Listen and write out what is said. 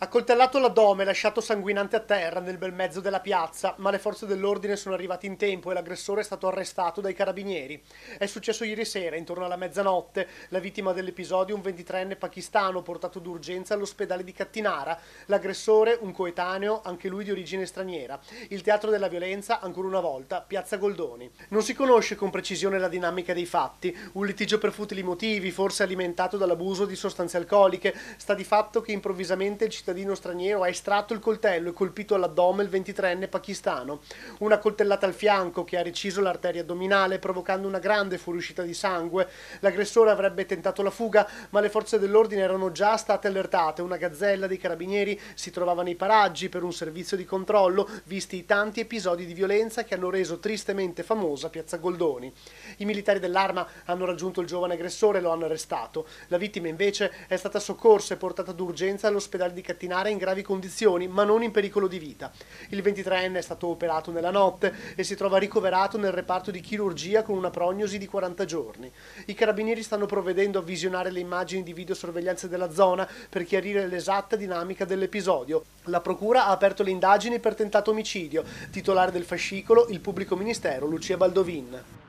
Ha coltellato l'addome, lasciato sanguinante a terra nel bel mezzo della piazza, ma le forze dell'ordine sono arrivate in tempo e l'aggressore è stato arrestato dai carabinieri. È successo ieri sera, intorno alla mezzanotte. La vittima dell'episodio, un 23enne pakistano portato d'urgenza all'ospedale di Cattinara. L'aggressore, un coetaneo, anche lui di origine straniera. Il teatro della violenza, ancora una volta, Piazza Goldoni. Non si conosce con precisione la dinamica dei fatti. Un litigio per futili motivi, forse alimentato dall'abuso di sostanze alcoliche, sta di fatto che improvvisamente il cittadino cittadino straniero ha estratto il coltello e colpito all'addome il 23enne pakistano. Una coltellata al fianco che ha reciso l'arteria addominale provocando una grande fuoriuscita di sangue. L'aggressore avrebbe tentato la fuga, ma le forze dell'ordine erano già state allertate. Una gazzella dei carabinieri si trovava nei paraggi per un servizio di controllo, visti i tanti episodi di violenza che hanno reso tristemente famosa Piazza Goldoni. I militari dell'arma hanno raggiunto il giovane aggressore e lo hanno arrestato. La vittima invece è stata soccorsa e portata d'urgenza all'ospedale di Catania pattettinare in gravi condizioni, ma non in pericolo di vita. Il 23enne è stato operato nella notte e si trova ricoverato nel reparto di chirurgia con una prognosi di 40 giorni. I carabinieri stanno provvedendo a visionare le immagini di videosorveglianza della zona per chiarire l'esatta dinamica dell'episodio. La procura ha aperto le indagini per tentato omicidio, titolare del fascicolo il pubblico ministero Lucia Baldovin.